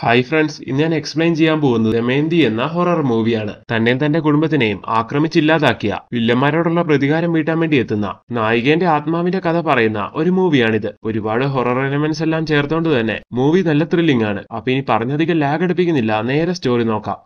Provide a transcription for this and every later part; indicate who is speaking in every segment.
Speaker 1: hi friends ഇന്ന് ഞാൻ explain ചെയ്യാൻ പോകുന്നത് ദമയന്തി എന്ന ഹൊറർ മൂവിയാണ് തന്നെ തന്റെ കുടുംബത്തിനെയും ആക്രമിച്ചില്ലാതാക്കിയ വില്ലന്മാരോടുള്ള പ്രതികാരം വീട്ടാൻ വേണ്ടി എത്തുന്ന നായികന്റെ ആത്മാവിന്റെ കഥ പറയുന്ന ഒരു മൂവിയാണിത് ഒരുപാട് ഹൊറർ എലമെന്റ്സ് എല്ലാം ചേർത്തുകൊണ്ട് തന്നെ മൂവി നല്ല ത്രില്ലിംഗ് ആണ് അപ്പൊ ഇനി പറഞ്ഞധികം ലാഗ് അടിപ്പിക്കുന്നില്ല നേരെ സ്റ്റോറി നോക്കാം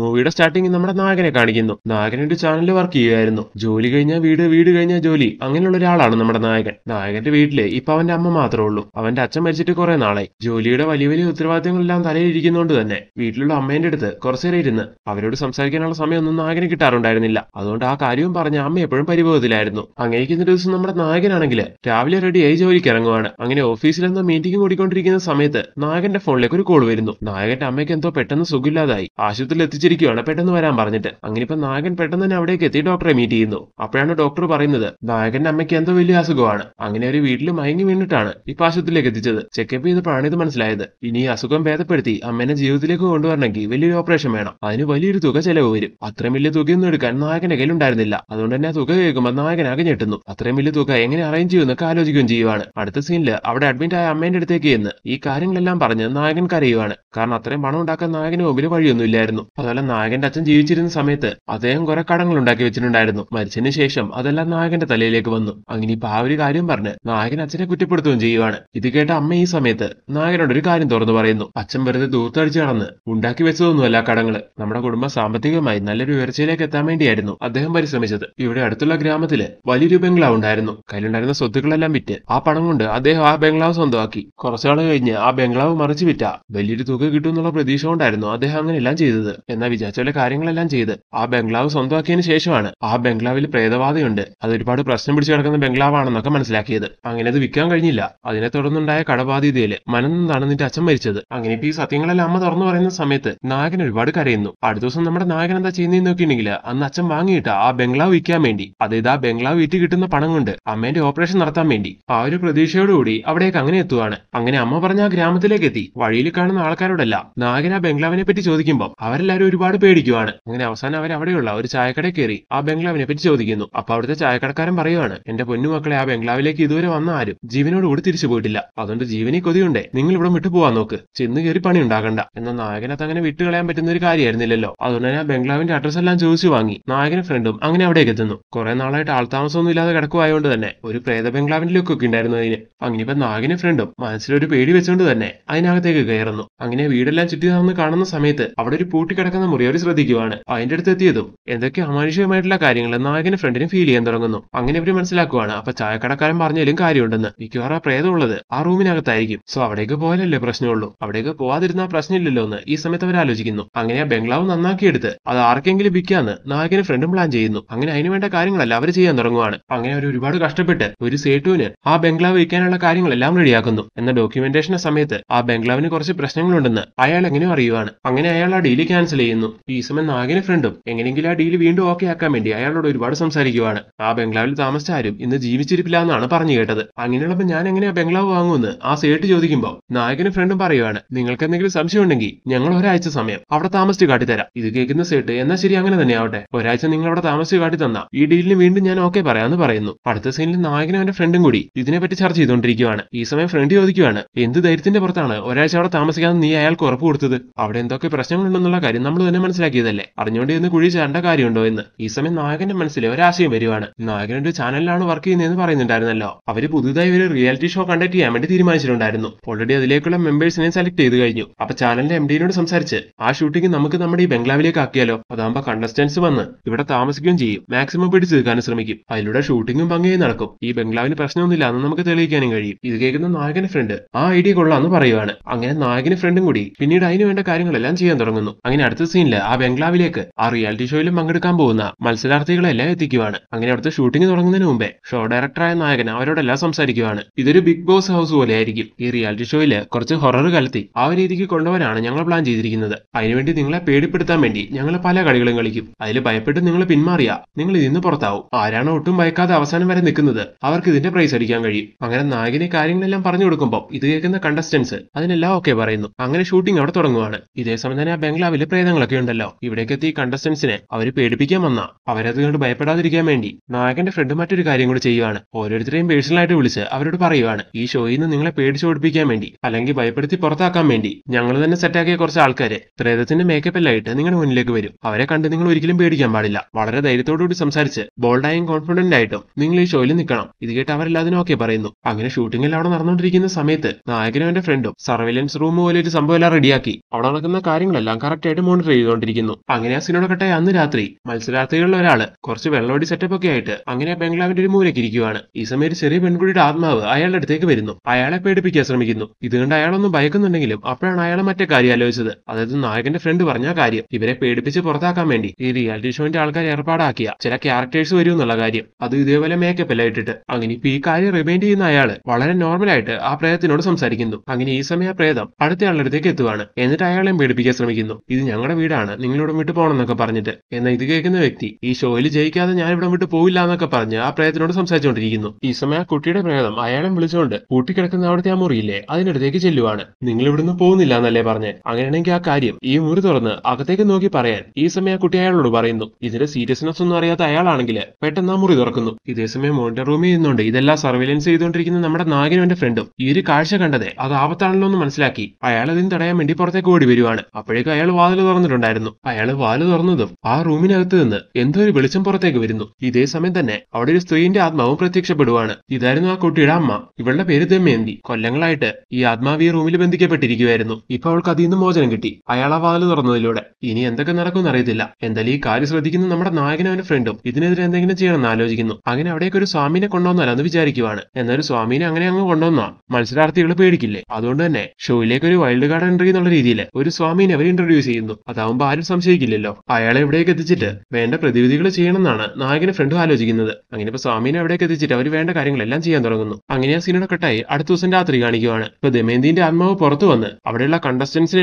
Speaker 1: മൂവിയുടെ സ്റ്റാർട്ടിങ് നമ്മുടെ നാഗനെ കാണിക്കുന്നു നായകൻ ഒരു ചാനലിൽ വർക്ക് ചെയ്യുമായിരുന്നു ജോലി കഴിഞ്ഞാൽ വീട് വീട് കഴിഞ്ഞാൽ ജോലി അങ്ങനെയുള്ള ഒരാളാണ് നമ്മുടെ നായകൻ നായകന്റെ വീട്ടിലെ ഇപ്പൊ അവന്റെ അമ്മ മാത്രമേ ഉള്ളൂ അവന്റെ അച്ഛൻ മരിച്ചിട്ട് കുറെ നാളായി ജോലിയുടെ വലിയ വലിയ ഉത്തരവാദിത്തങ്ങളെല്ലാം ഇരിക്കുന്നതുകൊണ്ട് തന്നെ വീട്ടിലുള്ള അമ്മേന്റെ അടുത്ത് കുറച്ചേരെ ഇരുന്ന് അവരോട് സംസാരിക്കാനുള്ള സമയമൊന്നും നായകന് കിട്ടാറുണ്ടായിരുന്നില്ല അതുകൊണ്ട് ആ കാര്യവും പറഞ്ഞ അമ്മ എപ്പോഴും പരിഭവത്തിലായിരുന്നു അങ്ങേക്കുന്ന ദിവസം നമ്മുടെ നായകനാണെങ്കിൽ രാവിലെ റെഡിയായി ജോലിക്ക് ഇറങ്ങുവാണ് അങ്ങനെ ഓഫീസിൽ എന്ന മീറ്റിംഗ് കൂടിക്കൊണ്ടിരിക്കുന്ന സമയത്ത് നായകന്റെ ഫോണിലേക്ക് ഒരു കോൾ വരുന്നു നായകന്റെ അമ്മയ്ക്ക് എന്തോ പെട്ടെന്ന് സുഖമില്ലാതായി ആശുപത്രിയിൽ എത്തിച്ച് വിളിച്ചിരിക്കുകയാണ് പെട്ടെന്ന് വരാൻ പറഞ്ഞിട്ട് അങ്ങനെ ഇപ്പൊ നായകൻ പെട്ടെന്ന് തന്നെ അവിടേക്ക് എത്തി ഡോക്ടറെ മീറ്റ് ചെയ്യുന്നു അപ്പോഴാണ് ഡോക്ടർ പറയുന്നത് നായകന്റെ അമ്മയ്ക്ക് എന്തോ വലിയ അസുഖമാണ് അങ്ങനെ ഒരു വീട്ടിൽ മയങ്ങി വീണിട്ടാണ് ഇപ്പൊ ആശുപത്രിയിലേക്ക് എത്തിച്ചത് ചെക്കപ്പ് ചെയ്തപ്പോഴാണ് ഇത് മനസ്സിലായത് ഇനി അസുഖം ഭേദപ്പെടുത്തി അമ്മേനെ ജീവിതത്തിലേക്ക് കൊണ്ടുവരണമെങ്കിൽ വലിയൊരു ഓപ്പറേഷൻ വേണം അതിന് വലിയൊരു തുക ചെലവ് വരും അത്രയും വലിയ തുകയൊന്നും എടുക്കാൻ നായകന്റെ ഉണ്ടായിരുന്നില്ല അതുകൊണ്ട് തന്നെ തുക കേൾക്കുമ്പോൾ നായകൻ അകഞ്ഞെട്ടുന്നു അത്രയും വലിയ തുക എങ്ങനെ അറേഞ്ച് ചെയ്യുമെന്നൊക്കെ ആലോചിക്കുകയും ചെയ്യുവാണ് അടുത്ത സീനിൽ അവിടെ അഡ്മിറ്റ് ആയ അമ്മേന്റെ അടുത്തേക്ക് എന്ന് ഈ കാര്യങ്ങളെല്ലാം പറഞ്ഞ് നായകൻ കരയുവാണ് കാരണം അത്രയും പണം ഉണ്ടാക്കാൻ നായകന് മുമ്പിൽ വഴിയൊന്നുമില്ലായിരുന്നു അത് അതുപോലെ നായകന്റെ അച്ഛൻ ജീവിച്ചിരുന്ന സമയത്ത് അദ്ദേഹം കുറെ കടങ്ങൾ ഉണ്ടാക്കി വെച്ചിട്ടുണ്ടായിരുന്നു മരിച്ചതിന് ശേഷം അതെല്ലാം നായകന്റെ തലയിലേക്ക് വന്നു അങ്ങനെ ഇപ്പൊ ആ ഒരു കാര്യം പറഞ്ഞ് നായകൻ അച്ഛനെ കുറ്റപ്പെടുത്തുകയും ചെയ്യുവാണ് ഇത് കേട്ട അമ്മ ഈ സമയത്ത് നായകനോട് ഒരു കാര്യം തുറന്നു പറയുന്നു അച്ഛൻ വെറുതെ ദൂർത്തടിച്ച് കടന്ന് ഉണ്ടാക്കി വെച്ചതൊന്നുമല്ല കടങ്ങൾ നമ്മുടെ കുടുംബം സാമ്പത്തികമായി നല്ലൊരു ഉയർച്ചയിലേക്ക് എത്താൻ വേണ്ടിയായിരുന്നു അദ്ദേഹം പരിശ്രമിച്ചത് ഇവിടെ അടുത്തുള്ള ഗ്രാമത്തില് വലിയൊരു ബംഗ്ലാവ് ഉണ്ടായിരുന്നു കയ്യിലുണ്ടായിരുന്ന സ്വത്തുക്കളെല്ലാം വിറ്റ് ആ പണം കൊണ്ട് അദ്ദേഹം ആ ബംഗ്ലാവ് സ്വന്തമാക്കി കുറച്ചാൾ കഴിഞ്ഞ് ആ ബംഗ്ലാവ് മറിച്ചു വിറ്റ വലിയൊരു തുക എന്നുള്ള പ്രതീക്ഷ കൊണ്ടായിരുന്നു അദ്ദേഹം അങ്ങനെയെല്ലാം ചെയ്തത് എന്നാ വിചാരിച്ചവരുടെ കാര്യങ്ങളെല്ലാം ചെയ്ത് ആ ബംഗ്ലാവ് സ്വന്തമാക്കിയതിനു ശേഷമാണ് ആ ബംഗ്ലാവിൽ പ്രേതബാധയുണ്ട് അത് ഒരുപാട് പ്രശ്നം പിടിച്ചു കിടക്കുന്ന ബംഗ്ലാവാണെന്നൊക്കെ മനസ്സിലാക്കിയത് അങ്ങനെ അത് വിൽക്കാൻ കഴിഞ്ഞില്ല അതിനെ തുടർന്നുണ്ടായ കടബാധിതയിൽ മനന്നാണ് നിന്റെ അച്ഛൻ മരിച്ചത് അങ്ങനെ ഇപ്പൊ ഈ സത്യങ്ങളെല്ലാം അമ്മ തുറന്നു പറയുന്ന സമയത്ത് നായകൻ ഒരുപാട് കരയുന്നു അടുത്ത ദിവസം നമ്മുടെ നായകൻ എന്താ ചെയ്യുന്നതെന്ന് നോക്കിയിട്ടുണ്ടെങ്കിൽ അന്ന് അച്ഛൻ വാങ്ങിയിട്ട ആ ബംഗ്ലാവ് വിൽക്കാൻ വേണ്ടി അതായത് ആ ബംഗ്ലാവ് വീട്ടിൽ കിട്ടുന്ന പണം കൊണ്ട് അമ്മേന്റെ ഓപ്പറേഷൻ നടത്താൻ വേണ്ടി ആ ഒരു പ്രതീക്ഷയോടുകൂടി അവിടേക്ക് അങ്ങനെ എത്തുവാണ് അങ്ങനെ അമ്മ പറഞ്ഞ ആ ഗ്രാമത്തിലേക്ക് എത്തി വഴിയിൽ കാണുന്ന ആൾക്കാരോടല്ല നായകൻ ആ ബംഗ്ലാവിനെ പറ്റി ചോദിക്കുമ്പോൾ അവരെല്ലാവരും ഒരുപാട് പേടിക്കുവാണ് അങ്ങനെ അവസാനം അവർ അവിടെയുള്ള ഒരു ചായക്കട കയറി ആ ബംഗ്ലാവിനെ പറ്റി ചോദിക്കുന്നു അപ്പൊ അവിടുത്തെ ചായക്കടക്കാരൻ പറയുവാണ് എന്റെ പൊന്നുമക്കളെ ആ ബംഗ്ലാവിലേക്ക് ഇതുവരെ വന്ന ആരും ജീവനോട് കൂടി തിരിച്ചു പോയിട്ടില്ല അതുകൊണ്ട് ജീവനി കൊതിയുണ്ടേ നിങ്ങൾ ഇവിടെ വിട്ടു പോവാൻ നോക്ക് ചെന്ന് കയറി പണി ഉണ്ടാകണ്ട എന്ന നായകനത്ത് അങ്ങനെ വിട്ടുകളയാൻ പറ്റുന്ന ഒരു കാര്യമായിരുന്നില്ലല്ലോ അതുകൊണ്ട് തന്നെ ആ ബംഗ്ലാവിന്റെ അഡ്രസ് എല്ലാം ചോദിച്ചു വാങ്ങി നായകന് ഫ്രണ്ടും അങ്ങനെ അവിടേക്ക് എത്തുന്നു കുറെ നാളായിട്ട് ആൾതാമസമൊന്നും ഇല്ലാതെ കിടക്കുവായതുകൊണ്ട് തന്നെ ഒരു പ്രേത ബംഗ്ലാവിന്റെ ഒക്കെ ഉണ്ടായിരുന്നു അതിന് അങ്ങനെ ഇപ്പൊ നായകനും ഫ്രണ്ടും മനസ്സിലൊരു പേടി വെച്ചുകൊണ്ട് തന്നെ അതിനകത്തേക്ക് കയറുന്നു അങ്ങനെ വീടെല്ലാം ചുറ്റി നടന്ന് കാണുന്ന സമയത്ത് അവിടെ ഒരു പൂട്ടിക്കിടക്കുന്ന കിടക്കുന്ന മുറി അവർ ശ്രദ്ധിക്കുവാണ് അതിന്റെ അടുത്ത് എത്തിയതും എന്തൊക്കെ അമാനുഷികമായിട്ടുള്ള കാര്യങ്ങൾ നായകന് ഫ്രണ്ടിന് ഫീൽ ചെയ്യാൻ തുടങ്ങുന്നു അങ്ങനെ ഇവർ മനസ്സിലാക്കുവാണ് അപ്പൊ ചായക്കടക്കാരൻ പറഞ്ഞാലും കാര്യമുണ്ടെന്ന് മിക്കവാറും ആ പ്രേതമുള്ളത് ആ റൂമിനകത്തായിരിക്കും സോ അവിടേക്ക് പോയാലല്ലേ പ്രശ്നമുള്ളൂ അവിടേക്ക് പോവാതിരുന്ന പ്രശ്നമില്ലല്ലോ എന്ന് ഈ സമയത്ത് അവർ ആലോചിക്കുന്നു അങ്ങനെ ആ ബംഗ്ലാവ് നന്നാക്കിയെടുത്ത് അത് ആർക്കെങ്കിലും വിൽക്കാന്ന് നായകന് ഫ്രണ്ടും പ്ലാൻ ചെയ്യുന്നു അങ്ങനെ അതിനു വേണ്ട കാര്യങ്ങളല്ല അവർ ചെയ്യാൻ തുടങ്ങുവാണ് അങ്ങനെ അവർ ഒരുപാട് കഷ്ടപ്പെട്ട് ഒരു സേട്ടുവിന് ആ ബംഗ്ലാവ് വിൽക്കാനുള്ള കാര്യങ്ങളെല്ലാം റെഡിയാക്കുന്നു എന്ന ഡോക്യുമെന്റേഷന്റെ സമയത്ത് ആ ബംഗ്ലാവിന് കുറച്ച് പ്രശ്നങ്ങളുണ്ടെന്ന് അയാൾ എങ്ങനെയോ അറിയുവാണ് അങ്ങനെ അയാൾ ആ ഡീല് ക്യാൻസൽ ചെയ്യുന്നു ചെയ്യുന്നു ഈ സമയം നാഗിന് ഫ്രണ്ടും എങ്ങനെയെങ്കിലും ആ ഡീല് വീണ്ടും ഓക്കെ ആക്കാൻ വേണ്ടി അയാളോട് ഒരുപാട് സംസാരിക്കുവാണ് ആ ബംഗ്ലാവിൽ താമസിച്ച ആരും ഇന്ന് ജീവിച്ചിരിപ്പില്ല എന്നാണ് പറഞ്ഞു കേട്ടത് അങ്ങനെയുള്ളപ്പോൾ ഞാൻ എങ്ങനെയാ ബംഗ്ലാവ് വാങ്ങുമെന്ന് ആ സേട്ട് ചോദിക്കുമ്പോൾ നായകന് ഫ്രണ്ടും പറയുവാണ് നിങ്ങൾക്ക് എന്തെങ്കിലും സംശയം ഉണ്ടെങ്കിൽ ഞങ്ങൾ ഒരാഴ്ച സമയം അവിടെ താമസിച്ച് കാട്ടിത്തരാം ഇത് കേൾക്കുന്ന സേട്ട് എന്നാ ശരി അങ്ങനെ തന്നെ ആവട്ടെ ഒരാഴ്ച നിങ്ങൾ അവിടെ താമസിച്ച് കാട്ടി തന്ന ഈ ഡീലിന് വീണ്ടും ഞാൻ ഓക്കെ പറയാമെന്ന് പറയുന്നു അടുത്ത സീനിൽ നായകനും അവന്റെ ഫ്രണ്ടും കൂടി ഇതിനെപ്പറ്റി ചർച്ച ചെയ്തുകൊണ്ടിരിക്കുകയാണ് ഈ സമയം ഫ്രണ്ട് ചോദിക്കുകയാണ് എന്ത് ധൈര്യത്തിന്റെ പുറത്താണ് ഒരാഴ്ച അവിടെ താമസിക്കാതെ നീ അയാൾക്ക് ഉറപ്പ് കൊടുത്തത് അവിടെ എന്തൊക്കെ പ്രശ്നങ്ങളുണ്ടെന്നുള്ള കാര്യം നമ്മൾ നമ്മൾ തന്നെ മനസ്സിലാക്കിയതല്ലേ അറിഞ്ഞുകൊണ്ട് ഇന്ന് കുഴി ചാടേണ്ട കാര്യമുണ്ടോ എന്ന് ഈ സമയം നായകന്റെ മനസ്സിൽ ഒരാശയം വരുവാണ് നായകൻ ഒരു ചാനലിലാണ് വർക്ക് ചെയ്യുന്നതെന്ന് പറയുന്നുണ്ടായിരുന്നല്ലോ അവര് പുതുതായി ഒരു റിയാലിറ്റി ഷോ കണ്ടക്ട് ചെയ്യാൻ വേണ്ടി തീരുമാനിച്ചിട്ടുണ്ടായിരുന്നു ഓൾറെഡി അതിലേക്കുള്ള മെമ്പേഴ്സിനെ സെലക്ട് ചെയ്ത് കഴിഞ്ഞു അപ്പൊ ചാനലിന്റെ എം ഡിയോട് സംസാരിച്ച് ആ ഷൂട്ടിംഗ് നമുക്ക് നമ്മുടെ ഈ ബംഗ്ലാവിലേക്ക് ആക്കിയാലോ അതാകുമ്പോ കണ്ടസ്റ്റൻസ് വന്ന് ഇവിടെ താമസിക്കുകയും ചെയ്യും മാക്സിമം പിടിച്ചു തീർക്കാനും ശ്രമിക്കും അതിലൂടെ ഷൂട്ടിങ്ങും ഭംഗിയായി നടക്കും ഈ ബംഗ്ലാവിന് പ്രശ്നമൊന്നുമില്ല എന്ന് നമുക്ക് തെളിയിക്കാനും കഴിയും ഇത് കേൾക്കുന്ന നായകന്റെ ഫ്രണ്ട് ആ ഐഡിയ കൊള്ളാന്ന് പറയുവാണ് അങ്ങനെ നായകന് ഫ്രണ്ടും കൂടി പിന്നീട് അതിന് വേണ്ട കാര്യങ്ങളെല്ലാം ചെയ്യാൻ തുടങ്ങുന്നു അങ്ങനെ അടുത്ത സീനില് ആ ബംഗ്ലാവിലേക്ക് ആ റിയാലിറ്റി ഷോയിലും പങ്കെടുക്കാൻ പോകുന്ന മത്സരാർത്ഥികളെല്ലാം എത്തിക്കുവാണ് അങ്ങനെ അവിടുത്തെ ഷൂട്ടിംഗ് തുടങ്ങുന്നതിന് മുമ്പേ ഷോ ഡയറക്ടറായ നായകൻ അവരോടെല്ലാം സംസാരിക്കുവാണ് ഇതൊരു ബിഗ് ബോസ് ഹൗസ് പോലെ ആയിരിക്കും ഈ റിയാലിറ്റി ഷോയിൽ കുറച്ച് ഹൊറർ കലത്തി ആ രീതിക്ക് കൊണ്ടുവരാനാണ് ഞങ്ങൾ പ്ലാൻ ചെയ്തിരിക്കുന്നത് അതിനുവേണ്ടി നിങ്ങളെ പേടിപ്പെടുത്താൻ വേണ്ടി ഞങ്ങൾ പല കളികളും കളിക്കും അതിൽ ഭയപ്പെട്ട് നിങ്ങൾ പിന്മാറിയ നിങ്ങൾ ഇതിന്ന് പുറത്താവും ആരാണോ ഒട്ടും ഭയക്കാതെ അവസാനം വരെ നിൽക്കുന്നത് അവർക്ക് ഇതിന്റെ പ്രൈസ് അടിക്കാൻ കഴിയും അങ്ങനെ നായകനെ കാര്യങ്ങളെല്ലാം പറഞ്ഞു കൊടുക്കുമ്പോൾ ഇത് കേൾക്കുന്ന കണ്ടസ്റ്റൻസ് അതിനെല്ലാം ഓക്കെ പറയുന്നു അങ്ങനെ ഷൂട്ടിംഗ് അവിടെ തുടങ്ങുവാണ് ഇതേ സമയം തന്നെ ആ ബംഗ്ലാവിലെ പ്രേതങ്ങൾ കാര്യങ്ങളൊക്കെ ഉണ്ടല്ലോ ഇവിടേക്ക് എത്തി കണ്ടസ്റ്റൻസിനെ അവര് പേടിപ്പിക്കാൻ വന്ന അവരത് കണ്ട് ഭയപ്പെടാതിരിക്കാൻ വേണ്ടി നായകന്റെ ഫ്രണ്ട് മറ്റൊരു കാര്യം കൂടി ചെയ്യുവാണ് ഓരോരുത്തരെയും പേഴ്സണലായിട്ട് വിളിച്ച് അവരോട് പറയുവാണ് ഈ ഷോയിൽ നിന്ന് നിങ്ങളെ പേടിച്ചു ഓടിപ്പിക്കാൻ വേണ്ടി അല്ലെങ്കിൽ ഭയപ്പെടുത്തി പുറത്താക്കാൻ വേണ്ടി ഞങ്ങൾ തന്നെ സെറ്റാക്കിയ കുറച്ച് ആൾക്കാര് പ്രേതത്തിന്റെ മേക്കപ്പ് എല്ലായിട്ട് നിങ്ങളുടെ മുന്നിലേക്ക് വരും അവരെ കണ്ട് നിങ്ങൾ ഒരിക്കലും പേടിക്കാൻ പാടില്ല വളരെ ധൈര്യത്തോടുകൂടി സംസാരിച്ച് ബോൾഡായും കോൺഫിഡന്റ് ആയിട്ടും നിങ്ങൾ ഈ ഷോയിൽ നിൽക്കണം ഇത് കേട്ട് അവരെല്ലാതിനും ഓക്കെ പറയുന്നു അങ്ങനെ ഷൂട്ടിംഗിൽ അവിടെ നടന്നുകൊണ്ടിരിക്കുന്ന സമയത്ത് നായകനും എന്റെ ഫ്രണ്ടും സർവൈലൻസ് റൂം പോലെ ഒരു സംഭവം എല്ലാം റെഡിയാക്കി അവിടെ നടക്കുന്ന കാര്യങ്ങളെല്ലാം കറക്റ്റ് ആയിട്ട് മോണിറ്റർ ചെയ്തുകൊണ്ടിരിക്കുന്നു അങ്ങനെ ആ സീനോട് കട്ടായ അന്ന് രാത്രി മത്സരാർത്ഥികളിൽ ഒരാള് കുറച്ച് വെള്ളവടി സെറ്റപ്പ് ഒക്കെ ആയിട്ട് അങ്ങനെ ബംഗ്ലാവിന്റെ ഒരു മൂലയ്ക്ക് ഇരിക്കുവാണ് ഈ സമയം ഒരു ചെറിയ പെൺകുട്ടിയുടെ ആത്മാവ് അയാളുടെ അടുത്തേക്ക് വരുന്നു അയാളെ പേടിപ്പിക്കാൻ ശ്രമിക്കുന്നു ഇതുകൊണ്ട് അയാളൊന്നും ഭയക്കുന്നുണ്ടെങ്കിലും അപ്പോഴാണ് അയാൾ മറ്റേ കാര്യം ആലോചിച്ചത് അതായത് നായകന്റെ ഫ്രണ്ട് പറഞ്ഞ കാര്യം ഇവരെ പേടിപ്പിച്ച് പുറത്താക്കാൻ വേണ്ടി ഈ റിയാലിറ്റി ഷോന്റെ ആൾക്കാർ ഏർപ്പാടാക്കിയ ചില ക്യാരക്ടേഴ്സ് വരും എന്നുള്ള കാര്യം അത് ഇതേപോലെ മേക്കപ്പ് എല്ലാം ഇട്ടിട്ട് അങ്ങനെ ഇപ്പൊ ഈ കാര്യം റിമൈൻഡ് ചെയ്യുന്ന അയാൾ വളരെ ആയിട്ട് ആ പ്രേതത്തിനോട് സംസാരിക്കുന്നു അങ്ങനെ ഈ സമയം ആ പ്രേതം അടുത്തയാളുടെ അടുത്തേക്ക് എത്തുവാണ് എന്നിട്ട് അയാളെയും പേടിപ്പിക്കാൻ ശ്രമിക്കുന്നു ഇത് ഞങ്ങൾ ഞങ്ങളുടെ വീടാണ് നിങ്ങളിവിടെ വിട്ടു പോകണം എന്നൊക്കെ പറഞ്ഞിട്ട് എന്നാൽ ഇത് കേൾക്കുന്ന വ്യക്തി ഈ ഷോയിൽ ജയിക്കാതെ ഞാൻ ഇവിടെ വിട്ടു പോയില്ല എന്നൊക്കെ പറഞ്ഞ് ആ പ്രേതത്തിനോട് സംസാരിച്ചുകൊണ്ടിരിക്കുന്നു ഈ സമയം ആ കുട്ടിയുടെ പ്രേതം അയാളെ വിളിച്ചുകൊണ്ട് കൂട്ടിക്കിടക്കുന്ന അവിടുത്തെ ആ മുറിയില്ലേ അതിനടുത്തേക്ക് ചെല്ലുവാണ് നിങ്ങൾ ഇവിടുന്ന് പോകുന്നില്ല എന്നല്ലേ പറഞ്ഞ് അങ്ങനെയാണെങ്കിൽ ആ കാര്യം ഈ മുറി തുറന്ന് അകത്തേക്ക് നോക്കി പറയാൻ ഈ സമയം ആ കുട്ടി അയാളോട് പറയുന്നു ഇതിന്റെ സീരിയസ്നെസ് ഒന്നും അറിയാത്ത അയാളാണെങ്കിൽ പെട്ടെന്ന് ആ മുറി തുറക്കുന്നു സമയം മോണിറ്റർ റൂമിൽ നിന്നുകൊണ്ട് ഇതെല്ലാം സർവൈലൻസ് ചെയ്തുകൊണ്ടിരിക്കുന്ന നമ്മുടെ നാഗനും എന്റെ ഫ്രണ്ടും ഈ ഒരു കാഴ്ച കണ്ടത് അത് ആപത്താണല്ലോ എന്ന് മനസ്സിലാക്കി അയാൾ അതിന് തടയാൻ വേണ്ടി പുറത്തേക്ക് ഓടി വരുവാണ് അപ്പോഴേക്കും അയാൾ വാതിൽ തുറന്നു വന്നിട്ടുണ്ടായിരുന്നു അയാൾ വാല് തുറന്നതും ആ റൂമിനകത്ത് നിന്ന് എന്തോ ഒരു വെളിച്ചം പുറത്തേക്ക് വരുന്നു ഇതേ സമയം തന്നെ അവിടെ ഒരു സ്ത്രീയുടെ ആത്മാവും പ്രത്യക്ഷപ്പെടുവാണ് ഇതായിരുന്നു ആ കുട്ടിയുടെ അമ്മ ഇവളുടെ പേര് ദമയന്തി കൊല്ലങ്ങളായിട്ട് ഈ ആത്മാവ് ഈ റൂമിൽ ബന്ധിക്കപ്പെട്ടിരിക്കുകയായിരുന്നു ഇപ്പൊ അവൾക്ക് അതിൽ നിന്ന് മോചനം കിട്ടി അയാൾ ആ വാല് തുറന്നതിലൂടെ ഇനി എന്തൊക്കെ നടക്കുമെന്ന് അറിയത്തില്ല എന്തായാലും ഈ കാര്യം ശ്രദ്ധിക്കുന്ന നമ്മുടെ നായകനും അവന്റെ ഫ്രണ്ടും ഇതിനെതിരെ എന്തെങ്കിലും ചെയ്യണമെന്ന് ആലോചിക്കുന്നു അങ്ങനെ അവിടേക്ക് ഒരു സ്വാമിനെ കൊണ്ടുവന്നാലോ എന്ന് വിചാരിക്കുവാണ് എന്നൊരു സ്വാമിനെ അങ്ങനെ അങ്ങ് കൊണ്ടുവന്നാ മത്സരാർത്ഥികൾ പേടിക്കില്ലേ അതുകൊണ്ട് തന്നെ ഷോയിലേക്ക് ഒരു വൈൽഡ് കാർഡ് എൻട്രി എന്നുള്ള രീതിയിൽ ഒരു സ്വാമിനെ അവർ ഇൻട്രൊഡ്യൂസ് ചെയ്യുന്നു അതാവുമ്പോ ആരും സംശയിക്കില്ലല്ലോ അയാളെ എവിടെയൊക്കെ എത്തിച്ചിട്ട് വേണ്ട പ്രതിവിധികൾ ചെയ്യണമെന്നാണ് നായകന് ഫ്രണ്ടും ആലോചിക്കുന്നത് അങ്ങനെ ഇപ്പൊ സ്വാമീനെ എവിടെയൊക്കെ എത്തിച്ചിട്ട് അവർ വേണ്ട കാര്യങ്ങളെല്ലാം ചെയ്യാൻ തുടങ്ങുന്നു അങ്ങനെ ആ സീനോടെ കട്ടായി അടുത്ത ദിവസം രാത്രി കാണിക്കുവാണ് ഇപ്പൊ ദമയന്തിന്റെ ആത്മാവ് പുറത്തു വന്ന് അവിടെയുള്ള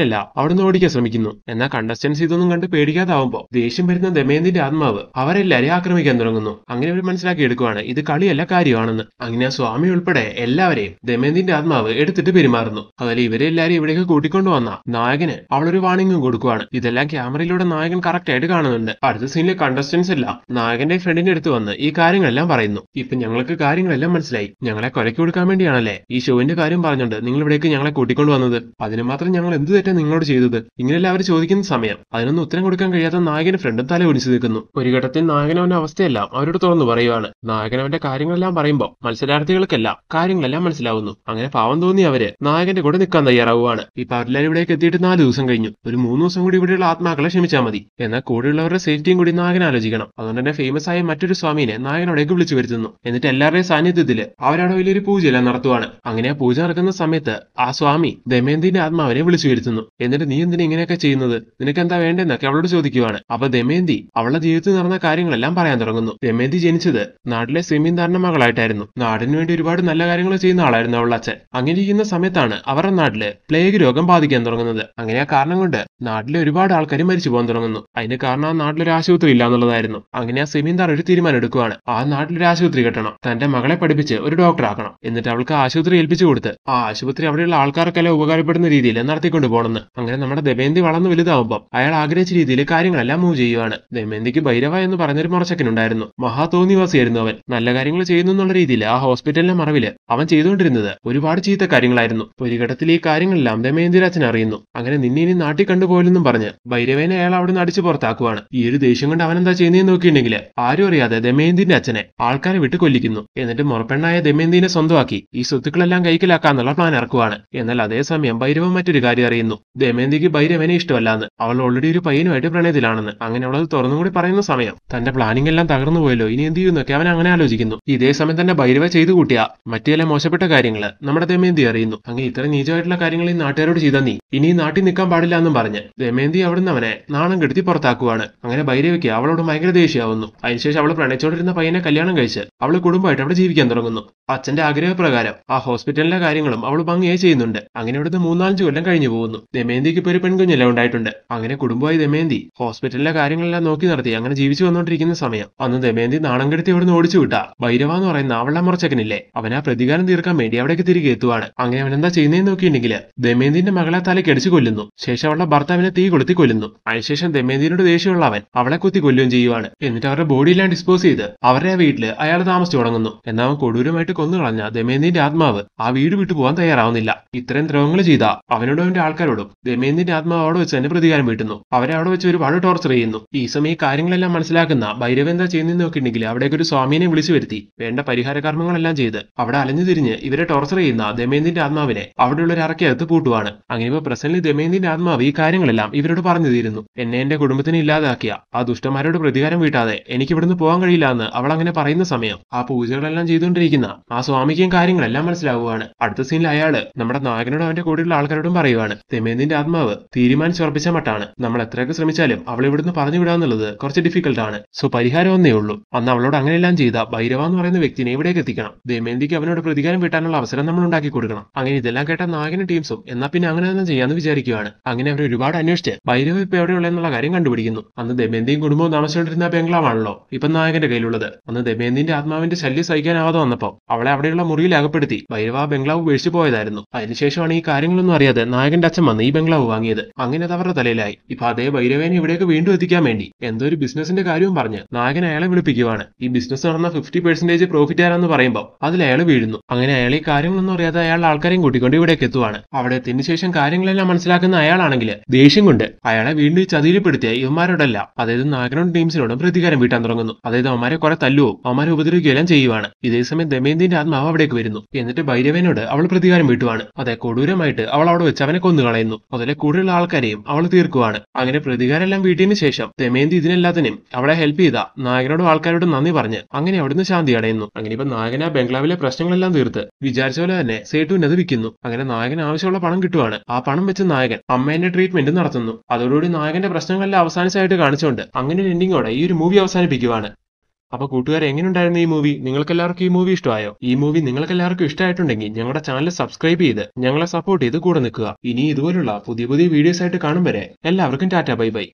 Speaker 1: അല്ല അവിടുന്ന് ഓടിക്കാൻ ശ്രമിക്കുന്നു എന്നാൽ കണ്ടസ്റ്റൻസ് ഇതൊന്നും കണ്ട് പേടിക്കാതാവുമ്പോ ദേഷ്യം വരുന്ന ദമയന്തിന്റെ ആത്മാവ് അവരെല്ലാരെയും ആക്രമിക്കാൻ തുടങ്ങുന്നു അങ്ങനെ അവർ മനസ്സിലാക്കി എടുക്കുവാണ് ഇത് കളിയല്ല കാര്യമാണെന്ന് അങ്ങനെ ആ സ്വാമി ഉൾപ്പെടെ എല്ലാവരെയും ദമയന്തിന്റെ ആത്മാവ് എടുത്തിട്ട് പെരുമാറുന്നു അതുപോലെ ഇവരെല്ലാരും ഇവിടേക്ക് കൂട്ടിക്കൊണ്ടുവന്ന നായകന് അവളൊരു വാണിംഗും കൊടുക്കുവാണ് ഇതെല്ലാം ക്യാമറയിലൂടെ നായകൻ കറക്റ്റ് ആയിട്ട് കാണുന്നുണ്ട് അടുത്ത സീനിലെ കണ്ടസ്റ്റൻസ് ഇല്ല നായകന്റെ ഫ്രണ്ടിന്റെ അടുത്ത് വന്ന് ഈ കാര്യങ്ങളെല്ലാം പറയുന്നു ഇപ്പൊ ഞങ്ങൾക്ക് കാര്യങ്ങളെല്ലാം മനസ്സിലായി ഞങ്ങളെ കൊലക്കി കൊടുക്കാൻ വേണ്ടിയാണല്ലേ ഈ ഷോവിന്റെ കാര്യം പറഞ്ഞുണ്ട് നിങ്ങൾ ഇവിടേക്ക് ഞങ്ങളെ കൂട്ടിക്കൊണ്ട് വന്നത് അതിന് മാത്രം ഞങ്ങൾ എന്ത് തെറ്റാ നിങ്ങളോട് ചെയ്തത് ഇങ്ങനെയല്ല അവർ ചോദിക്കുന്ന സമയം അതിനൊന്നും ഉത്തരം കൊടുക്കാൻ കഴിയാത്ത നായകന്റെ ഫ്രണ്ടും തല ഒടിച്ചു നിൽക്കുന്നു ഒരു ഘട്ടത്തിൽ നായകൻ അവന്റെ അവസ്ഥയെല്ലാം അവരോട് തുറന്നു പറയുവാണ് നായകൻ അവന്റെ കാര്യങ്ങളെല്ലാം പറയുമ്പോൾ മത്സരാർത്ഥികൾക്കല്ല കാര്യങ്ങളെല്ലാം മനസ്സിലാവുന്നു അങ്ങനെ പാവം തോന്നി അവര് നായകന്റെ കൂടെ നിൽക്കാൻ തയ്യാറാവുകയാണ് ഇപ്പൊ അവരെല്ലാവരും ഇവിടേക്ക് എത്തിയിട്ട് നാല് ദിവസം കഴിഞ്ഞു ഒരു മൂന്ന് ദിവസം കൂടി കൂടെയുള്ള ആത്മാക്കളെ ക്ഷമിച്ചാൽ മതി എന്നാൽ കൂടെയുള്ളവരുടെ സേഫ്റ്റിയും കൂടി നായകൻ ആലോചിക്കണം അതുകൊണ്ട് തന്നെ ഫേമസ് ആയ മറ്റൊരു സ്വാമിനെ നായകനോടേക്ക് വിളിച്ചു വരുത്തുന്നു എന്നിട്ട് എല്ലാവരുടെയും സാന്നിധ്യത്തിൽ അവരവിടെ വലിയൊരു പൂജയെല്ലാം നടത്തുവാണ് അങ്ങനെ ആ പൂജ നടക്കുന്ന സമയത്ത് ആ സ്വാമി ദമയന്തിന്റെ ആത്മാവിനെ വിളിച്ചു വരുത്തുന്നു എന്നിട്ട് നീ എന്തിനാ ഇങ്ങനെയൊക്കെ ചെയ്യുന്നത് നിനക്ക് എന്താ വേണ്ടെന്നൊക്കെ അവളോട് ചോദിക്കുവാണ് അപ്പൊ ദമയന്തി അവളുടെ ജീവിതത്തിൽ നടന്ന കാര്യങ്ങളെല്ലാം പറയാൻ തുടങ്ങുന്നു ദമയന്തി ജനിച്ചത് നാട്ടിലെ സെമിന്ദാറിന്റെ മകളായിട്ടായിരുന്നു നാടിനു വേണ്ടി ഒരുപാട് നല്ല കാര്യങ്ങൾ ചെയ്യുന്ന ആളായിരുന്നു അവളുടെ അച്ഛൻ അങ്ങനെ ഇരിക്കുന്ന സമയത്താണ് അവരുടെ നാട്ടില് പ്ലേഗ് രോഗം ബാധിക്കാൻ തുടങ്ങുന്നത് അങ്ങനെ ആ കാരണം കൊണ്ട് നാട്ടിലെ ഒരുപാട് ഒരുപാട് ആൾക്കാർ മരിച്ചു പോകാൻ തുടങ്ങുന്നു അതിന് കാരണം ആ നാട്ടിലൊരു ആശുപത്രി ഇല്ല എന്നുള്ളതായിരുന്നു അങ്ങനെ ആ സെമീന്ദാർ ഒരു തീരുമാനം എടുക്കുവാണ് ആ നാട്ടിലൊരു ആശുപത്രി കെട്ടണം തന്റെ മകളെ പഠിപ്പിച്ച് ഒരു ഡോക്ടറാക്കണം എന്നിട്ട് അവൾക്ക് ആശുപത്രി ഏൽപ്പിച്ചു കൊടുത്ത് ആ ആശുപത്രി അവിടെയുള്ള ആൾക്കാർക്കെല്ലാം ഉപകാരപ്പെടുന്ന രീതിയിൽ നടത്തിക്കൊണ്ട് പോകണമെന്ന് അങ്ങനെ നമ്മുടെ ദമയന്തി വളർന്നു വലുതാവുമ്പോൾ അയാൾ ആഗ്രഹിച്ച രീതിയിൽ കാര്യങ്ങളെല്ലാം മൂവ് ചെയ്യുവാണ് ദമയന്തിക്ക് ഭൈരവ എന്ന് പറഞ്ഞൊരു മറച്ചക്കനുണ്ടായിരുന്നു മഹാ തോന്നിവാസിയായിരുന്നു അവൻ നല്ല കാര്യങ്ങൾ ചെയ്യുന്നു എന്നുള്ള രീതിയിൽ ആ ഹോസ്പിറ്റലിന്റെ മറവില് അവൻ ചെയ്തുകൊണ്ടിരുന്നത് ഒരുപാട് ചീത്ത കാര്യങ്ങളായിരുന്നു ഒരു ഘട്ടത്തിൽ ഈ കാര്യങ്ങളെല്ലാം ദമയന്തി രാജൻ അറിയുന്നു അങ്ങനെ നിന്നെ ഇനി നാട്ടിൽ കണ്ടുപോയില്ലെന്നും പറഞ്ഞ് ഭൈരവേനെ അയാൾ അവിടെ നിന്ന് അടിച്ചു പുറത്താക്കുവാണ് ഈ ഒരു ദേഷ്യം കൊണ്ട് അവൻ എന്താ ചെയ്യുന്നതെന്ന് നോക്കിയിട്ടുണ്ടെങ്കിൽ ആരും അറിയാതെ ദമയന്തിന്റെ അച്ഛനെ ആൾക്കാരെ വിട്ട് കൊല്ലിക്കുന്നു എന്നിട്ട് മുറപ്പെണ്ണായ ദമയന്തിനെ സ്വന്തമാക്കി ഈ സ്വത്തുക്കളെല്ലാം കൈക്കലാക്കാന്നുള്ള പ്ലാൻ ഇറക്കുവാണ് എന്നാൽ അതേസമയം ഭൈരവൻ മറ്റൊരു കാര്യം അറിയുന്നു ദമയന്തിക്ക് ഭൈരവനെ ഇഷ്ടമല്ലാന്ന് അവൾ ഓൾറെഡി ഒരു പയ്യനുമായിട്ട് പ്രണയത്തിലാണെന്ന് അങ്ങനെ അവളത് തുറന്നും കൂടി പറയുന്ന സമയം തന്റെ പ്ലാനിംഗ് എല്ലാം തകർന്നു പോയല്ലോ ഇനി എന്ത് ചെയ്യുന്നൊക്കെ അവൻ അങ്ങനെ ആലോചിക്കുന്നു ഇതേ സമയം തന്നെ ഭൈരവ ചെയ്തു കൂട്ടിയ മറ്റേ മോശപ്പെട്ട കാര്യങ്ങൾ നമ്മുടെ ദമയന്തി അറിയുന്നു അങ്ങനെ ഇത്ര നീചമായിട്ടുള്ള കാര്യങ്ങൾ ഈ നാട്ടുകാരോട് ചെയ്താ നീ ഇനി നാട്ടിൽ നിൽക്കാൻ പാടില്ല എന്നും പറഞ്ഞ് ദമയന്തി ഭൈരവി അവിടുന്ന് അവനെ നാണം കെടുത്തി പുറത്താക്കുവാണ് അങ്ങനെ ഭൈരവിക്ക് അവളോട് ഭയങ്കര ദേഷ്യമാവുന്നു അതിനുശേഷം അവൾ പ്രണയിച്ചോണ്ടിരുന്ന പയ്യനെ കല്യാണം കഴിച്ച് അവൾ കുടുംബമായിട്ട് അവിടെ ജീവിക്കാൻ തുടങ്ങുന്നു അച്ഛന്റെ ആഗ്രഹപ്രകാരം ആ ഹോസ്പിറ്റലിലെ കാര്യങ്ങളും അവൾ ഭംഗിയായി ചെയ്യുന്നുണ്ട് അങ്ങനെ ഇവിടുത്തെ മൂന്നാലഞ്ച് കൊല്ലം കഴിഞ്ഞു പോകുന്നു ദമയന്തിക്ക് ഇപ്പോൾ ഒരു പെൺകുഞ്ഞില ഉണ്ടായിട്ടുണ്ട് അങ്ങനെ കുടുംബമായി ദമയന്തി ഹോസ്പിറ്റലിലെ കാര്യങ്ങളെല്ലാം നോക്കി നടത്തി അങ്ങനെ ജീവിച്ചു വന്നോണ്ടിരിക്കുന്ന സമയം അന്ന് ദമയന്തി നാണം കെടുത്തി അവിടുന്ന് ഓടിച്ചു വിട്ട ഭൈരവ എന്ന് പറയുന്ന അവളെ മുറച്ചക്കനില്ലേ അവനാ പ്രതികാരം തീർക്കാൻ വേണ്ടി അവിടേക്ക് തിരികെ എത്തുവാണ് അങ്ങനെ അവൻ എന്താ ചെയ്യുന്നതെന്ന് നോക്കിയിട്ടുണ്ടെങ്കിൽ ദമയന്തിന്റെ മകളെ തലയ്ക്ക് അടിച്ചു കൊല്ലുന്നു ശേഷം അവളുടെ ഭർത്താവിനെ തീ കൊളുത്തി കൊല്ലുന്നു അതിനുശേഷം ദമയന്തിനോട് ദേഷ്യമുള്ള അവൻ അവളെ കുത്തി കൊല്ലുകയും ചെയ്യുവാണ് എന്നിട്ട് അവരുടെ ബോഡിയെല്ലാം ഡിസ്പോസ് ചെയ്ത് അവരുടെ ആ വീട്ടിൽ അയാൾ താമസിച്ചു തുടങ്ങുന്നു എന്നാൽ അവൻ കൊടൂരമായിട്ട് കൊന്നുകളഞ്ഞ ദമയന്തിന്റെ ആത്മാവ് ആ വീട് വിട്ടു പോകാൻ തയ്യാറാവുന്നില്ല ഇത്രയും ദ്രവങ്ങൾ ചെയ്ത അവനോടും അവന്റെ ആൾക്കാരോടും ദമയന്തിന്റെ ആത്മാവ് അവിടെ വെച്ച് തന്നെ പ്രതികാരം വീട്ടുന്നു അവരെ അവിടെ വെച്ച് ഒരുപാട് ടോർച്ചർ ചെയ്യുന്നു ഈ സമയം കാര്യങ്ങളെല്ലാം മനസ്സിലാക്കുന്ന ഭൈരവ എന്താ ചെയ്യുന്നതെന്ന് നോക്കിയിട്ടുണ്ടെങ്കിൽ അവിടേക്ക് ഒരു സ്വാമിനെ വിളിച്ചു വരുത്തി വേണ്ട പരിഹാര കർമ്മങ്ങളെല്ലാം ചെയ്ത് അവിടെ അലഞ്ഞു തിരിഞ്ഞ് ഇവരെ ടോർച്ചർ ചെയ്യുന്ന ദമയന്തിന്റെ ആത്മാവിനെ അവിടെയുള്ള ഒരു അറക്കകത്ത് പൂട്ടുവാണ് അങ്ങനെ ഇപ്പോൾ പ്രസന്റിൽ ദമയന്തിന്റെ ആത്മാവ് ഈ കാര്യങ്ങളെല്ലാം ഇവർ ഇവരോട് പറഞ്ഞു തീരുന്നു എന്നെ എന്റെ കുടുംബത്തിന് ഇല്ലാതാക്കിയ ആ ദുഷ്ടന്മാരോട് പ്രതികാരം വീട്ടാതെ എനിക്ക് ഇവിടുന്ന് പോകാൻ കഴിയില്ല എന്ന് അവൾ അങ്ങനെ പറയുന്ന സമയം ആ പൂജകളെല്ലാം ചെയ്തുകൊണ്ടിരിക്കുന്ന ആ സ്വാമിക്കും കാര്യങ്ങളെല്ലാം മനസ്സിലാവുകയാണ് അടുത്ത സീനിൽ അയാള് നമ്മുടെ നായകനോട് അവന്റെ കൂടെയുള്ള ആൾക്കാരോടും പറയുവാണ് തെമേന്ദിന്റെ ആത്മാവ് തീരുമാനിച്ചുറപ്പിച്ച മട്ടാണ് നമ്മൾ എത്രയൊക്കെ ശ്രമിച്ചാലും അവൾ ഇവിടുന്ന് പറഞ്ഞു വിടാന്നുള്ളത് കുറച്ച് ഡിഫിക്കൽട്ട് ആണ് സോ പരിഹാരം ഒന്നേ ഉള്ളൂ അന്ന് അവളോട് അങ്ങനെയെല്ലാം ചെയ്ത ഭൈരവ എന്ന് പറയുന്ന വ്യക്തിനെ ഇവിടേക്ക് എത്തിക്കണം ദമേന്തിക്ക് അവനോട് പ്രതികാരം വീട്ടാനുള്ള അവസരം നമ്മൾ ഉണ്ടാക്കി കൊടുക്കണം അങ്ങനെ ഇതെല്ലാം കേട്ട നായകനും ടീംസും എന്നാ പിന്നെ അങ്ങനെ തന്നെ ചെയ്യാന്ന് വിചാരിക്കുവാണ് അങ്ങനെ അവർ ഒരുപാട് അന്വേഷിച്ച് ഭൈരവ് ഇപ്പൊ എവിടെയുള്ളതെന്നുള്ള കാര്യം കണ്ടുപിടിക്കുന്നു അന്ന് ദമയന്തിയും കുടുംബവും താമസിച്ചുകൊണ്ടിരുന്ന ബംഗ്ലാവാണല്ലോ ഇപ്പൊ നായകന്റെ കയ്യിലുള്ളത് അന്ന് ദമയന്തിന്റെ ആത്മാവിന്റെ ശല്യം സഹിക്കാനാവാതെ വന്നപ്പോൾ അവളെ അവിടെയുള്ള മുറിയിൽ അകപ്പെടുത്തി ഭൈരവ ബംഗ്ലാവ് വീഴ്ച പോയതായിരുന്നു അതിനുശേഷമാണ് ഈ കാര്യങ്ങളൊന്നും അറിയാതെ നായകന്റെ അച്ഛൻ വന്ന് ഈ ബംഗ്ലാവ് വാങ്ങിയത് അങ്ങനെ അത് അവരുടെ തലയിലായി ഇപ്പൊ അതേ ഭൈരവേനെ ഇവിടേക്ക് വീണ്ടും എത്തിക്കാൻ വേണ്ടി എന്തോ ഒരു ബിസിനസിന്റെ കാര്യവും പറഞ്ഞ് നായകൻ അയാളെ വിളിപ്പിക്കുവാണ് ഈ ബിസിനസ് നടന്ന ഫിഫ്റ്റി പെർസെന്റേജ് പ്രോഫിറ്റ് ആരാന്ന് പറയുമ്പോൾ അതിൽ അയാൾ വീഴുന്നു അങ്ങനെ അയാൾ ഈ കാര്യങ്ങളൊന്നും അറിയാതെ അയാൾ ആൾക്കാരെയും കൂട്ടിക്കൊണ്ട് ഇവിടേക്ക് എത്തുവാണ് അവിടെ എത്തിയതിനു ശേഷം കാര്യങ്ങളെല്ലാം മനസ്സിലാക്കുന്ന അയാളാണെങ്കിൽ ദേഷ്യം കൊണ്ട് അയാളെ വീണ്ടും ഈ ചതിയിൽപ്പെടുത്തിയ ഇവന്മാരോടല്ല അതായത് നാഗനോൺ ടീംസിനോടും പ്രതികാരം വീട്ടാൻ തുടങ്ങുന്നു അതായത് അവന്മാരെ കുറെ തല്ലുവോ അവന്മാരെ ഉപദ്രവിക്കുകയെല്ലാം ചെയ്യുവാണ് ഇതേ സമയം ദമയന്തിന്റെ ആത്മാവ് അവിടേക്ക് വരുന്നു എന്നിട്ട് ഭൈരവനോട് അവൾ പ്രതികാരം വീട്ടുവാണ് അതെ കൊടൂരമായിട്ട് അവൾ അവിടെ വെച്ച് അവനെ കൊന്നുകളയുന്നു അതിലെ കൂടുതലുള്ള ആൾക്കാരെയും അവൾ തീർക്കുവാണ് അങ്ങനെ പ്രതികാരം എല്ലാം വീട്ടിയതിനു ശേഷം ദമയന്തി ഇതിനെല്ലാത്തിനും അവളെ ഹെൽപ്പ് ചെയ്ത നാഗനോടും ആൾക്കാരോടും നന്ദി പറഞ്ഞ് അങ്ങനെ അവിടുന്ന് ശാന്തി അടയുന്നു അങ്ങനെ ഇപ്പൊ നാഗന ആ ബംഗ്ലാവിലെ പ്രശ്നങ്ങളെല്ലാം തീർത്ത് വിചാരിച്ച പോലെ തന്നെ സേട്ടുവിനത് വിൽക്കുന്നു അങ്ങനെ നായകൻ ആവശ്യമുള്ള പണം കിട്ടുവാണ് ആ പണം വെച്ച് നായകൻ അമ്മേന്റെ ട്രീറ്റ്മെന്റ് നടത്തുന്നു കാണും അതോടുകൂടി നായകന്റെ പ്രശ്നങ്ങളെല്ലാം അവസാനിച്ചായിട്ട് കാണിച്ചുകൊണ്ട് അങ്ങനെ ഒരു എൻഡിങ്ങോടെ ഈ ഒരു മൂവി അവസാനിപ്പിക്കുവാണ് അപ്പൊ കൂട്ടുകാരെ എങ്ങനെയുണ്ടായിരുന്നു ഈ മൂവി നിങ്ങൾക്ക് എല്ലാവർക്കും ഈ മൂവി ഇഷ്ടമായോ ഈ മൂവി നിങ്ങൾക്ക് എല്ലാവർക്കും ഇഷ്ടമായിട്ടുണ്ടെങ്കിൽ ഞങ്ങളുടെ ചാനൽ സബ്സ്ക്രൈബ് ചെയ്ത് ഞങ്ങളെ സപ്പോർട്ട് ചെയ്ത് കൂടെ നിൽക്കുക ഇനി ഇതുപോലുള്ള പുതിയ പുതിയ വീഡിയോസ് ആയിട്ട് കാണും വരെ എല്ലാവർക്കും ടാറ്റ ബൈ ബൈ